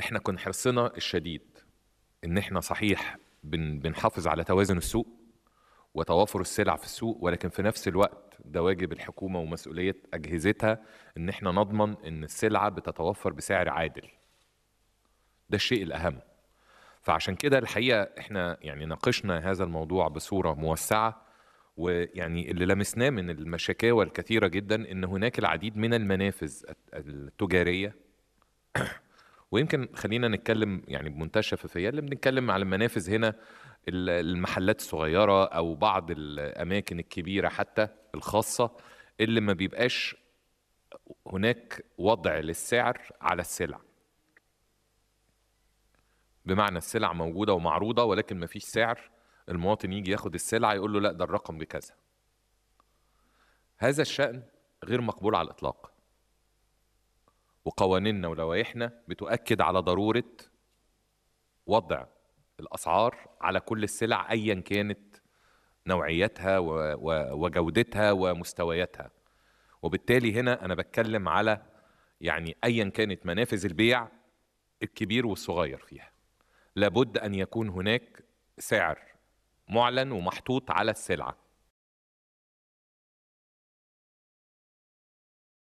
احنا كان حرصنا الشديد ان احنا صحيح بن بنحافظ على توازن السوق وتوافر السلع في السوق ولكن في نفس الوقت ده واجب الحكومه ومسؤوليه اجهزتها ان احنا نضمن ان السلعه بتتوفر بسعر عادل ده الشيء الاهم فعشان كده الحقيقه احنا يعني ناقشنا هذا الموضوع بصوره موسعه ويعني اللي لمسناه من المشاكاوى الكثيره جدا ان هناك العديد من المنافذ التجاريه ويمكن خلينا نتكلم يعني بمنتهى الشفافيه اللي بنتكلم على المنافذ هنا المحلات الصغيره او بعض الاماكن الكبيره حتى الخاصه اللي ما بيبقاش هناك وضع للسعر على السلع بمعنى السلع موجوده ومعروضه ولكن ما فيش سعر المواطن يجي ياخد السلعه يقول له لا ده الرقم بكذا هذا الشأن غير مقبول على الإطلاق وقوانيننا ولوائحنا بتؤكد على ضروره وضع الاسعار على كل السلع ايا كانت نوعيتها وجودتها ومستوياتها وبالتالي هنا انا بتكلم على يعني ايا كانت منافذ البيع الكبير والصغير فيها لابد ان يكون هناك سعر معلن ومحطوط على السلعه